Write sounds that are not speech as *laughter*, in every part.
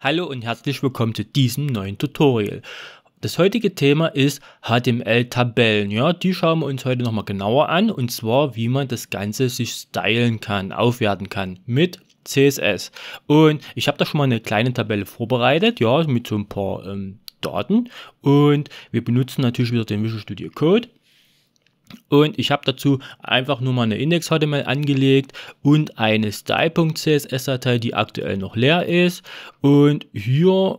Hallo und herzlich willkommen zu diesem neuen Tutorial. Das heutige Thema ist HTML-Tabellen. Ja, die schauen wir uns heute nochmal genauer an und zwar, wie man das Ganze sich stylen kann, aufwerten kann mit CSS. Und ich habe da schon mal eine kleine Tabelle vorbereitet, ja, mit so ein paar ähm, Daten und wir benutzen natürlich wieder den Visual Studio Code und ich habe dazu einfach nur mal eine Index-HTML angelegt und eine style.css-Datei, die aktuell noch leer ist. Und hier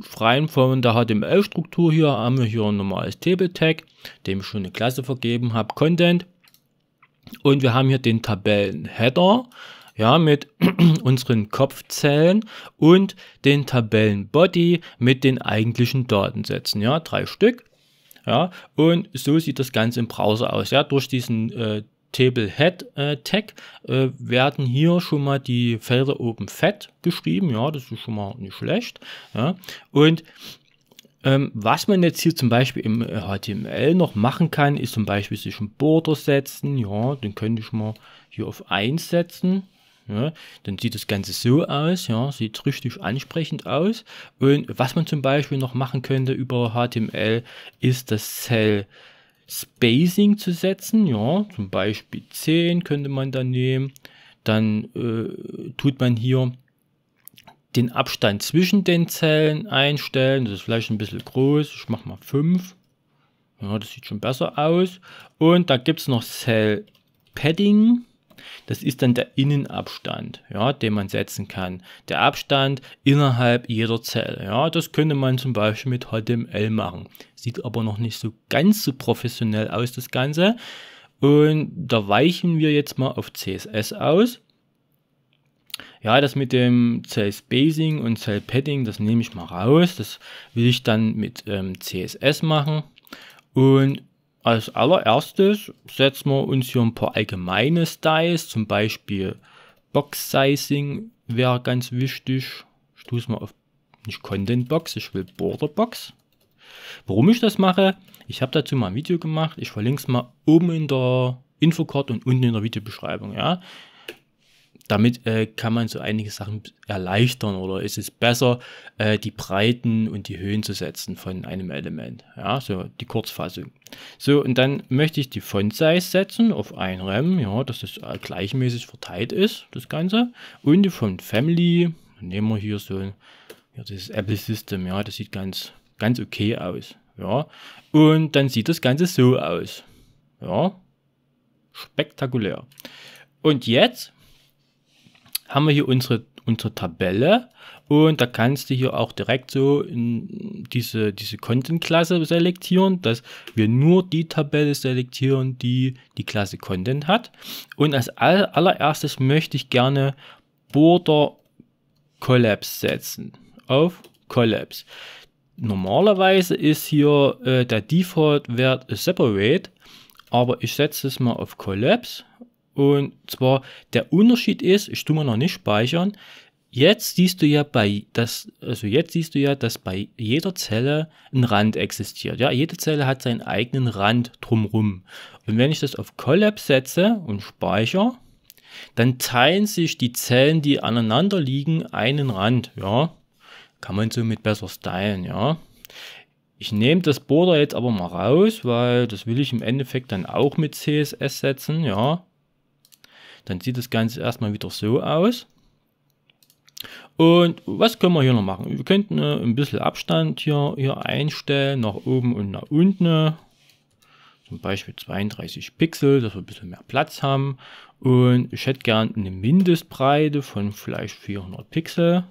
frei von der HTML-Struktur hier haben wir hier ein normales Table-Tag, dem ich schon eine Klasse vergeben habe, Content. Und wir haben hier den Tabellen-Header ja, mit *clears throat* unseren Kopfzellen und den Tabellen-Body mit den eigentlichen Datensätzen, ja, drei Stück. Ja, und so sieht das Ganze im Browser aus. Ja, durch diesen äh, Table-Head-Tag äh, äh, werden hier schon mal die Felder oben fett geschrieben. Ja, das ist schon mal nicht schlecht. Ja. Und ähm, was man jetzt hier zum Beispiel im HTML äh, noch machen kann, ist zum Beispiel sich einen Border setzen. Ja, den könnte ich mal hier auf 1 setzen. Ja, dann sieht das Ganze so aus, ja, sieht richtig ansprechend aus. Und was man zum Beispiel noch machen könnte über HTML, ist das Cell Spacing zu setzen. Ja, zum Beispiel 10 könnte man da nehmen. Dann äh, tut man hier den Abstand zwischen den Zellen einstellen. Das ist vielleicht ein bisschen groß. Ich mache mal 5. Ja, das sieht schon besser aus. Und da gibt es noch Cell Padding. Das ist dann der Innenabstand, ja, den man setzen kann. Der Abstand innerhalb jeder Zelle. Ja, das könnte man zum Beispiel mit HTML machen. Sieht aber noch nicht so ganz so professionell aus, das Ganze. Und da weichen wir jetzt mal auf CSS aus. Ja, das mit dem Cell Spacing und Cell Padding, das nehme ich mal raus. Das will ich dann mit ähm, CSS machen. Und als allererstes setzen wir uns hier ein paar allgemeine Styles, zum Beispiel Box Sizing wäre ganz wichtig. Stoßen wir auf nicht Content Box, ich will Border Box. Warum ich das mache, ich habe dazu mal ein Video gemacht. Ich verlinke es mal oben in der Infocard und unten in der Videobeschreibung. Ja? Damit äh, kann man so einige Sachen erleichtern oder ist es besser, äh, die Breiten und die Höhen zu setzen von einem Element. Ja, so die Kurzfassung. So, und dann möchte ich die Font Size setzen auf ein Rem, ja, dass das äh, gleichmäßig verteilt ist, das Ganze. Und die Font Family, nehmen wir hier so ja, dieses Apple System, ja, das sieht ganz, ganz okay aus. Ja, und dann sieht das Ganze so aus. Ja, spektakulär. Und jetzt haben wir hier unsere, unsere Tabelle und da kannst du hier auch direkt so in diese, diese Content-Klasse selektieren, dass wir nur die Tabelle selektieren, die die Klasse Content hat. Und als allererstes möchte ich gerne Border Collapse setzen. Auf Collapse. Normalerweise ist hier äh, der Default-Wert Separate, aber ich setze es mal auf Collapse und zwar der Unterschied ist, ich tue mir noch nicht speichern. Jetzt siehst du ja bei das, also jetzt siehst du ja, dass bei jeder Zelle ein Rand existiert. Ja, jede Zelle hat seinen eigenen Rand drumrum. Und wenn ich das auf Collapse setze und speichere, dann teilen sich die Zellen, die aneinander liegen, einen Rand. Ja, kann man somit besser stylen. Ja. Ich nehme das Border jetzt aber mal raus, weil das will ich im Endeffekt dann auch mit CSS setzen, ja. Dann sieht das Ganze erstmal wieder so aus. Und was können wir hier noch machen? Wir könnten äh, ein bisschen Abstand hier, hier einstellen, nach oben und nach unten. Zum Beispiel 32 Pixel, dass wir ein bisschen mehr Platz haben. Und ich hätte gern eine Mindestbreite von vielleicht 400 Pixel,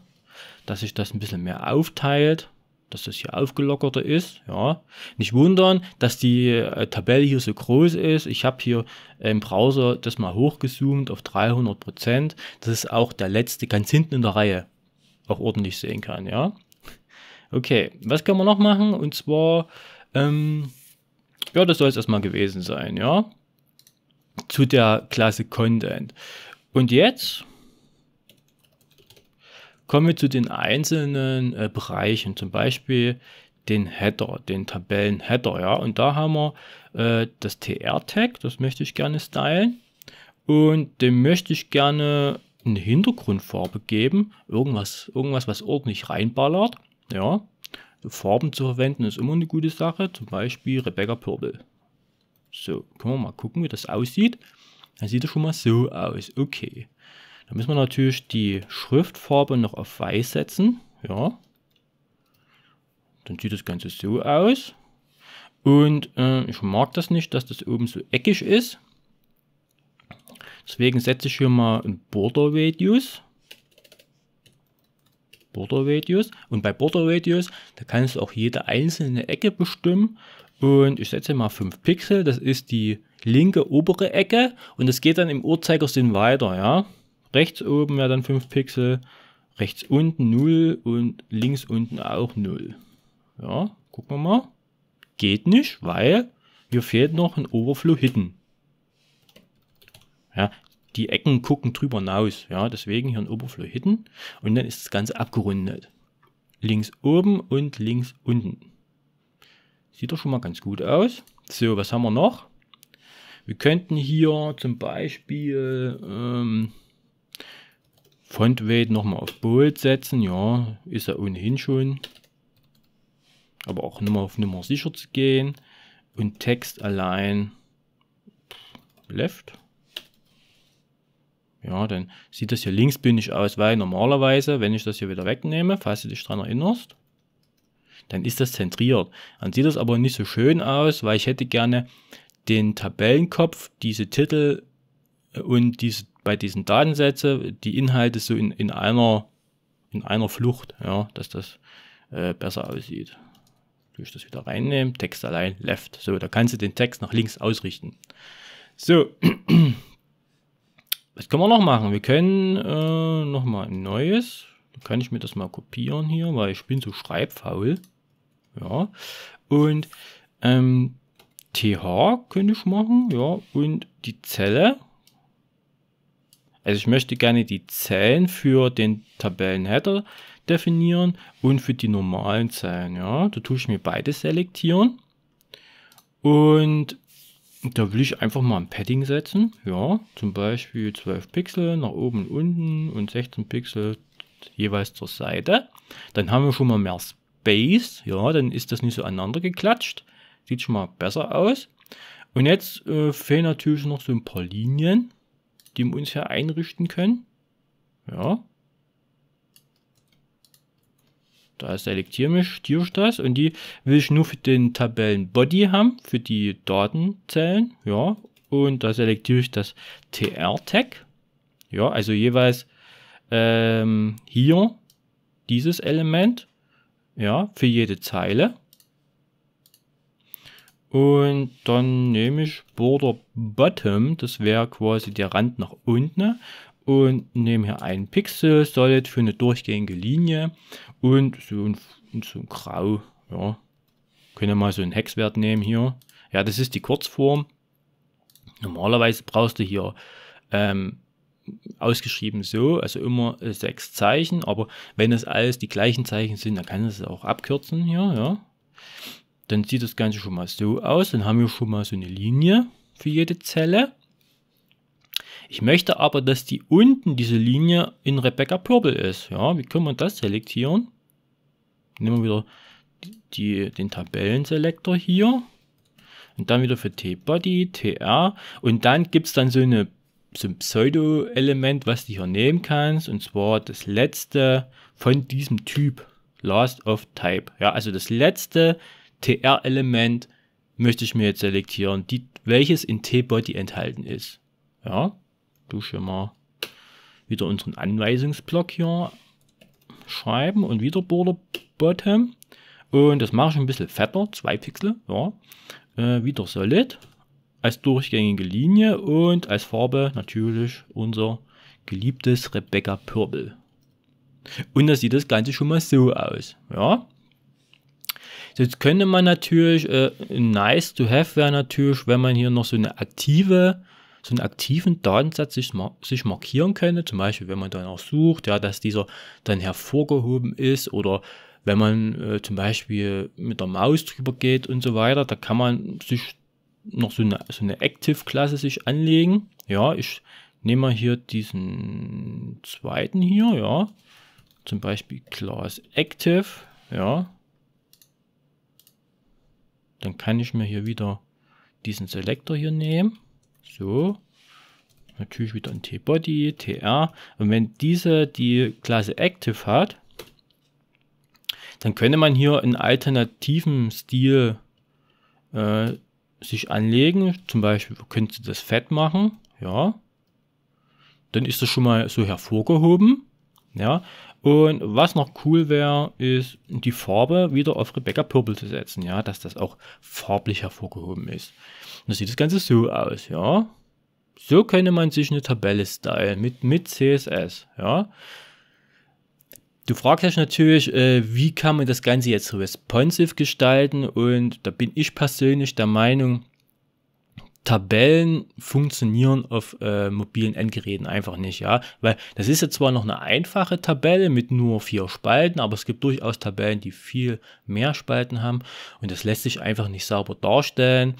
dass sich das ein bisschen mehr aufteilt dass das hier aufgelockerter ist. Ja, nicht wundern, dass die äh, Tabelle hier so groß ist. Ich habe hier im Browser das mal hochgezoomt auf 300 Prozent. Das ist auch der letzte ganz hinten in der Reihe auch ordentlich sehen kann. Ja, okay. Was können wir noch machen? Und zwar, ähm, ja, das soll es erstmal gewesen sein. Ja, zu der Klasse Content. Und jetzt Kommen wir zu den einzelnen äh, Bereichen, zum Beispiel den Header, den Tabellenheader, ja. Und da haben wir äh, das TR-Tag, das möchte ich gerne stylen. Und dem möchte ich gerne eine Hintergrundfarbe geben. Irgendwas, irgendwas, was ordentlich reinballert. Ja. Farben zu verwenden ist immer eine gute Sache. Zum Beispiel Rebecca Purple. So, können wir mal gucken, wie das aussieht. Dann sieht es schon mal so aus. Okay. Da müssen wir natürlich die Schriftfarbe noch auf weiß setzen. Ja. Dann sieht das Ganze so aus. Und äh, ich mag das nicht, dass das oben so eckig ist. Deswegen setze ich hier mal ein Border Radius. Border Radius. Und bei Border Radius, da kannst du auch jede einzelne Ecke bestimmen. Und ich setze mal 5 Pixel, das ist die linke obere Ecke. Und das geht dann im Uhrzeigersinn weiter, ja. Rechts oben wäre dann 5 Pixel, rechts unten 0 und links unten auch 0. Ja, gucken wir mal. Geht nicht, weil hier fehlt noch ein Overflow Hidden. Ja, die Ecken gucken drüber hinaus. Ja, deswegen hier ein Overflow Hidden und dann ist das Ganze abgerundet. Links oben und links unten. Sieht doch schon mal ganz gut aus. So, was haben wir noch? Wir könnten hier zum Beispiel ähm, Font Weight nochmal auf Bold setzen. Ja, ist er ohnehin schon. Aber auch nochmal auf Nummer sicher zu gehen. Und Text allein left. Ja, dann sieht das hier linksbündig aus, weil normalerweise, wenn ich das hier wieder wegnehme, falls du dich daran erinnerst, dann ist das zentriert. Dann sieht das aber nicht so schön aus, weil ich hätte gerne den Tabellenkopf, diese Titel und diese, bei diesen Datensätze die Inhalte so in, in, einer, in einer Flucht, ja, dass das äh, besser aussieht. Durch das wieder reinnehmen, Text allein, left. So, da kannst du den Text nach links ausrichten. So, *clears throat* was können wir noch machen? Wir können äh, nochmal ein neues. Dann kann ich mir das mal kopieren hier, weil ich bin so schreibfaul. Ja, und ähm, TH könnte ich machen, ja, und die Zelle also ich möchte gerne die Zellen für den Tabellenheader definieren und für die normalen Zellen. Ja, da tue ich mir beide selektieren. Und da will ich einfach mal ein Padding setzen. Ja, zum Beispiel 12 Pixel nach oben und unten und 16 Pixel jeweils zur Seite. Dann haben wir schon mal mehr Space. Ja, dann ist das nicht so aneinander geklatscht. Sieht schon mal besser aus. Und jetzt äh, fehlen natürlich noch so ein paar Linien die wir uns hier einrichten können. Ja. Da selektiere ich, ich das und die will ich nur für den Tabellenbody haben, für die Datenzellen. Ja. Und da selektiere ich das TR-Tag. Ja, also jeweils ähm, hier dieses Element. Ja, für jede Zeile. Und dann nehme ich Border Bottom, das wäre quasi der Rand nach unten. Und nehme hier einen Pixel Solid für eine durchgehende Linie und so ein, so ein Grau. Ja. Können wir mal so einen Hexwert nehmen hier. Ja, das ist die Kurzform. Normalerweise brauchst du hier ähm, ausgeschrieben so, also immer äh, sechs Zeichen, aber wenn es alles die gleichen Zeichen sind, dann kann es auch abkürzen hier, ja dann sieht das Ganze schon mal so aus. Dann haben wir schon mal so eine Linie für jede Zelle. Ich möchte aber, dass die unten diese Linie in Rebecca Purple ist. Ja, wie können wir das selektieren? Nehmen wir wieder die, den Tabellenselektor hier. Und dann wieder für T-Body, TR. Und dann gibt es dann so, eine, so ein Pseudo-Element, was du hier nehmen kannst. Und zwar das letzte von diesem Typ. Last of Type. Ja, also das letzte TR-Element möchte ich mir jetzt selektieren, die, welches in T-Body enthalten ist. Ja, du schon mal wieder unseren Anweisungsblock hier schreiben und wieder Border Bottom. Und das mache ich ein bisschen fetter, zwei Pixel, ja. Äh, wieder Solid als durchgängige Linie und als Farbe natürlich unser geliebtes Rebecca Purple. Und da sieht das Ganze schon mal so aus, ja. Jetzt könnte man natürlich, äh, nice to have wäre natürlich, wenn man hier noch so eine aktive, so einen aktiven Datensatz sich, sich markieren könnte. Zum Beispiel, wenn man danach sucht, ja, dass dieser dann hervorgehoben ist oder wenn man äh, zum Beispiel mit der Maus drüber geht und so weiter, da kann man sich noch so eine, so eine Active-Klasse sich anlegen. Ja, ich nehme mal hier diesen zweiten hier, ja. Zum Beispiel Class Active, ja. Dann kann ich mir hier wieder diesen Selektor hier nehmen. So. Natürlich wieder ein T-Body, TR. Und wenn diese die Klasse Active hat, dann könnte man hier einen alternativen Stil äh, sich anlegen. Zum Beispiel könnte das fett machen. Ja. Dann ist das schon mal so hervorgehoben. Ja. Und was noch cool wäre, ist die Farbe wieder auf Rebecca Purple zu setzen, ja, dass das auch farblich hervorgehoben ist. Und dann sieht das Ganze so aus, ja. So könnte man sich eine Tabelle stylen mit, mit CSS, ja. Du fragst dich natürlich, äh, wie kann man das Ganze jetzt responsive gestalten und da bin ich persönlich der Meinung, Tabellen funktionieren auf äh, mobilen Endgeräten einfach nicht, ja. Weil das ist jetzt zwar noch eine einfache Tabelle mit nur vier Spalten, aber es gibt durchaus Tabellen, die viel mehr Spalten haben und das lässt sich einfach nicht sauber darstellen.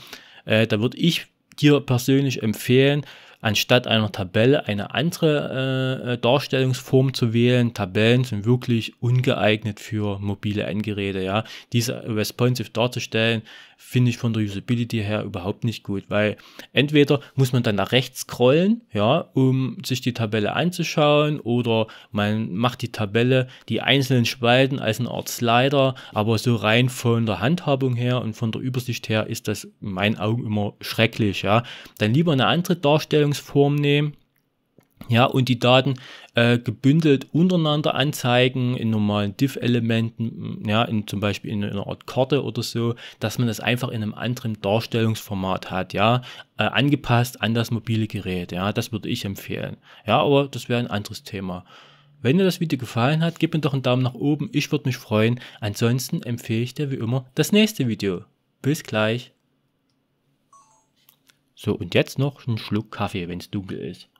Äh, da würde ich dir persönlich empfehlen, anstatt einer Tabelle eine andere äh, äh, Darstellungsform zu wählen. Tabellen sind wirklich ungeeignet für mobile Endgeräte. Ja? Diese responsive darzustellen, finde ich von der Usability her überhaupt nicht gut, weil entweder muss man dann nach rechts scrollen, ja, um sich die Tabelle anzuschauen, oder man macht die Tabelle, die einzelnen Spalten als eine Art Slider, aber so rein von der Handhabung her und von der Übersicht her ist das in meinen Augen immer schrecklich, ja. Dann lieber eine andere Darstellungsform nehmen, ja, und die Daten äh, gebündelt untereinander anzeigen in normalen Diff-Elementen, mm, ja, in, zum Beispiel in, in, einer Art Karte oder so, dass man das einfach in einem anderen Darstellungsformat hat, ja, äh, angepasst an das mobile Gerät, ja, das würde ich empfehlen. Ja, aber das wäre ein anderes Thema. Wenn dir das Video gefallen hat, gib mir doch einen Daumen nach oben, ich würde mich freuen. Ansonsten empfehle ich dir wie immer das nächste Video. Bis gleich. So, und jetzt noch einen Schluck Kaffee, wenn es dunkel ist.